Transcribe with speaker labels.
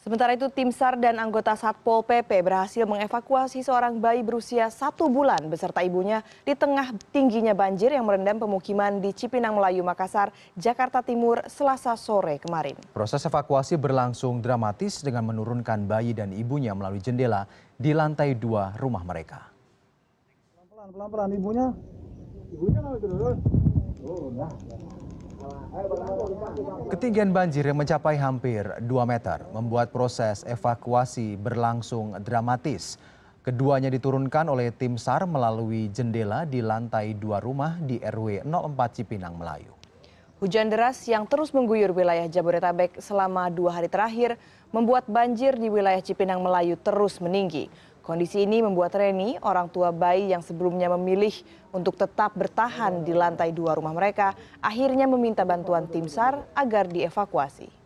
Speaker 1: Sementara itu tim SAR dan anggota Satpol PP berhasil mengevakuasi seorang bayi berusia satu bulan beserta ibunya di tengah tingginya banjir yang merendam pemukiman di Cipinang Melayu, Makassar, Jakarta Timur selasa sore kemarin.
Speaker 2: Proses evakuasi berlangsung dramatis dengan menurunkan bayi dan ibunya melalui jendela di lantai dua rumah mereka.
Speaker 3: Pelan-pelan, pelan-pelan ibunya. Ibunya mau turun. Oh, nah.
Speaker 2: Ketinggian banjir yang mencapai hampir 2 meter membuat proses evakuasi berlangsung dramatis. Keduanya diturunkan oleh tim SAR melalui jendela di lantai dua rumah di RW 04 Cipinang Melayu.
Speaker 1: Hujan deras yang terus mengguyur wilayah Jabodetabek selama dua hari terakhir membuat banjir di wilayah Cipinang Melayu terus meninggi. Kondisi ini membuat Reni, orang tua bayi yang sebelumnya memilih untuk tetap bertahan di lantai dua rumah mereka, akhirnya meminta bantuan tim SAR agar dievakuasi.